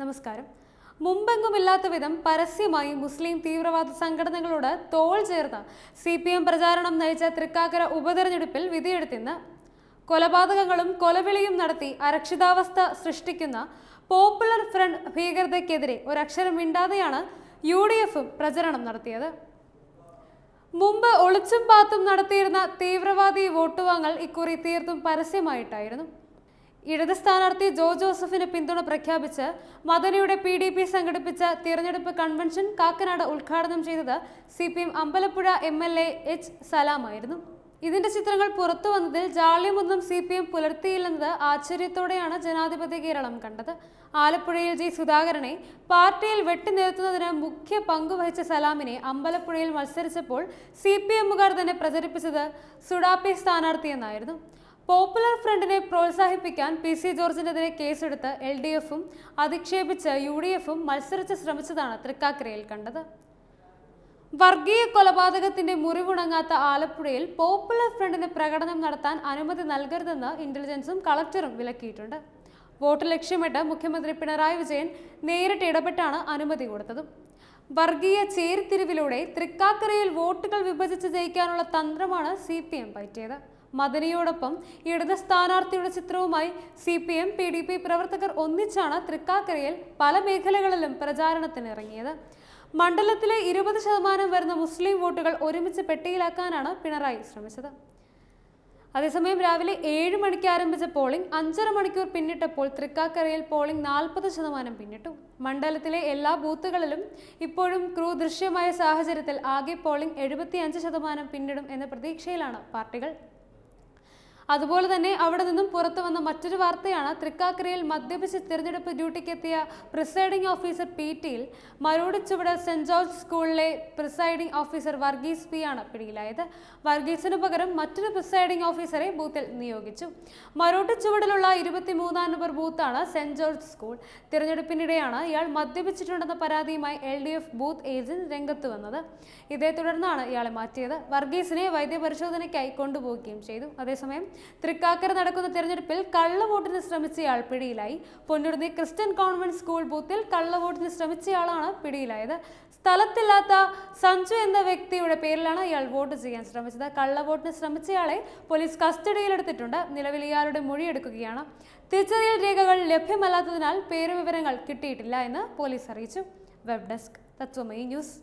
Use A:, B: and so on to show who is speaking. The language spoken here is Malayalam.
A: നമസ്കാരം മുമ്പെങ്ങുമില്ലാത്ത വിധം പരസ്യമായി മുസ്ലിം തീവ്രവാദ സംഘടനകളോട് തോൾ ചേർന്ന് സി പി എം പ്രചാരണം നയിച്ച തൃക്കാക്കര ഉപതെരഞ്ഞെടുപ്പിൽ വിധിയെടുത്തിന്ന് കൊലപാതകങ്ങളും കൊലവിളിയും നടത്തി അരക്ഷിതാവസ്ഥ സൃഷ്ടിക്കുന്ന പോപ്പുലർ ഫ്രണ്ട് ഭീകരതയ്ക്കെതിരെ ഒരക്ഷരം മിണ്ടാതെയാണ് യു ഡി എഫും പ്രചരണം നടത്തിയത് മുമ്പ് ഒളിച്ചും പാത്തും നടത്തിയിരുന്ന തീവ്രവാദി വോട്ടുവാങ്ങൽ ഇക്കുറി തീർത്തും പരസ്യമായിട്ടായിരുന്നു ഇടത് സ്ഥാനാർത്ഥി ജോ ജോസഫിന് പിന്തുണ പ്രഖ്യാപിച്ച് മദനയുടെ പി ഡി പി സംഘടിപ്പിച്ച തിരഞ്ഞെടുപ്പ് കൺവെൻഷൻ കാക്കനാട് ഉദ്ഘാടനം ചെയ്തത് C P M Ambalappuzha M L A H സലാമായിരുന്നു ഇതിന്റെ ചിത്രങ്ങൾ പുറത്തു വന്നതിൽ ജാള്യമൊന്നും സി പി എം പുലർത്തിയില്ലെന്നത് ആശ്ചര്യത്തോടെയാണ് ജനാധിപത്യ കേരളം കണ്ടത് ആലപ്പുഴയിൽ ജി സുധാകരനെ പാർട്ടിയിൽ വെട്ടിനിർത്തുന്നതിന് മുഖ്യ പങ്കുവഹിച്ച സലാമിനെ അമ്പലപ്പുഴയിൽ മത്സരിച്ചപ്പോൾ സി പി എമ്മുകാർ തന്നെ പ്രചരിപ്പിച്ചത് സുഡാപി സ്ഥാനാർത്ഥി എന്നായിരുന്നു പോപ്പുലർ ഫ്രണ്ടിനെ പ്രോത്സാഹിപ്പിക്കാൻ പി സി ജോർജിനെതിരെ കേസെടുത്ത് എൽ ഡി എഫും അധിക്ഷേപിച്ച് യു ഡി എഫും മത്സരിച്ച് ശ്രമിച്ചതാണ് തൃക്കാക്കരയിൽ കണ്ടത് വർഗീയ കൊലപാതകത്തിന്റെ മുറിവുണങ്ങാത്ത ആലപ്പുഴയിൽ പോപ്പുലർ ഫ്രണ്ടിന് പ്രകടനം നടത്താൻ അനുമതി നൽകരുതെന്ന് ഇന്റലിജൻസും കളക്ടറും വിലക്കിയിട്ടുണ്ട് വോട്ട് ലക്ഷ്യമിട്ട് മുഖ്യമന്ത്രി പിണറായി വിജയൻ നേരിട്ട് ഇടപെട്ടാണ് അനുമതി കൊടുത്തത് വർഗീയ ചേരിത്തിരിവിലൂടെ തൃക്കാക്കരയിൽ വോട്ടുകൾ വിഭജിച്ച് ജയിക്കാനുള്ള തന്ത്രമാണ് സി പി എം പറ്റിയത് മദനിയോടൊപ്പം ഇടത് സ്ഥാനാർത്ഥിയുടെ ചിത്രവുമായി C P M P D P പ്രവർത്തകർ ഒന്നിച്ചാണ് തൃക്കാക്കരയിൽ പല മേഖലകളിലും പ്രചാരണത്തിനിറങ്ങിയത് മണ്ഡലത്തിലെ ഇരുപത് ശതമാനം വരുന്ന മുസ്ലിം വോട്ടുകൾ ഒരുമിച്ച് പെട്ടിയിലാക്കാനാണ് പിണറായി ശ്രമിച്ചത് അതേസമയം രാവിലെ ഏഴ് മണിക്ക് ആരംഭിച്ച പോളിംഗ് അഞ്ചര മണിക്കൂർ പിന്നിട്ടപ്പോൾ തൃക്കാക്കരയിൽ പോളിംഗ് നാൽപ്പത് ശതമാനം പിന്നിട്ടു മണ്ഡലത്തിലെ എല്ലാ ബൂത്തുകളിലും ഇപ്പോഴും ക്രൂ ദൃശ്യമായ സാഹചര്യത്തിൽ ആകെ പോളിംഗ് എഴുപത്തിയഞ്ച് ശതമാനം പിന്നിടും എന്ന പ്രതീക്ഷയിലാണ് പാർട്ടികൾ അതുപോലെ തന്നെ അവിടെ നിന്നും പുറത്തു വന്ന മറ്റൊരു വാർത്തയാണ് തൃക്കാക്കരയിൽ മദ്യപിച്ച് തിരഞ്ഞെടുപ്പ് ഡ്യൂട്ടിക്ക് എത്തിയ പ്രിസൈഡിംഗ് ഓഫീസർ പി ടിയിൽ ചുവട് സെന്റ് ജോർജ് സ്കൂളിലെ പ്രിസൈഡിംഗ് ഓഫീസർ വർഗീസ് പി ആണ് പിടിയിലായത് വർഗീസിനു പകരം മറ്റൊരു പ്രിസൈഡിംഗ് ഓഫീസറെ ബൂത്തിൽ നിയോഗിച്ചു മരോട്ടിച്ചുവടിലുള്ള ഇരുപത്തിമൂന്നാം നമ്പർ ബൂത്താണ് സെന്റ് ജോർജ് സ്കൂൾ തിരഞ്ഞെടുപ്പിനിടെയാണ് ഇയാൾ മദ്യപിച്ചിട്ടുണ്ടെന്ന പരാതിയുമായി L D F booth agent രംഗത്ത് വന്നത് ഇതേ തുടർന്നാണ് ഇയാളെ മാറ്റിയത് വർഗീസിനെ വൈദ്യപരിശോധനയ്ക്കായി കൊണ്ടുപോകുകയും ചെയ്തു അതേസമയം തൃക്കാക്കര നടക്കുന്ന തെരഞ്ഞെടുപ്പിൽ കള്ളവോട്ടിന് ശ്രമിച്ചയാൾ പിടിയിലായി പൊന്നുടുന്നി ക്രിസ്ത്യൻ കോൺവെന്റ് സ്കൂൾ ബൂത്തിൽ കള്ളവോട്ടിന് ശ്രമിച്ചയാളാണ് പിടിയിലായത് സ്ഥലത്തില്ലാത്ത സഞ്ജു എന്ന വ്യക്തിയുടെ പേരിലാണ് ഇയാൾ വോട്ട് ചെയ്യാൻ ശ്രമിച്ചത് കള്ളവോട്ടിന് ശ്രമിച്ചയാളെ പോലീസ് കസ്റ്റഡിയിലെടുത്തിട്ടുണ്ട് നിലവിൽ ഇയാളുടെ മൊഴിയെടുക്കുകയാണ് തിരിച്ചറിയൽ രേഖകൾ ലഭ്യമല്ലാത്തതിനാൽ പേരുവിവരങ്ങൾ കിട്ടിയിട്ടില്ല എന്ന് പോലീസ് അറിയിച്ചു വെബ് ഡെസ്ക് തത്വമയി ന്യൂസ്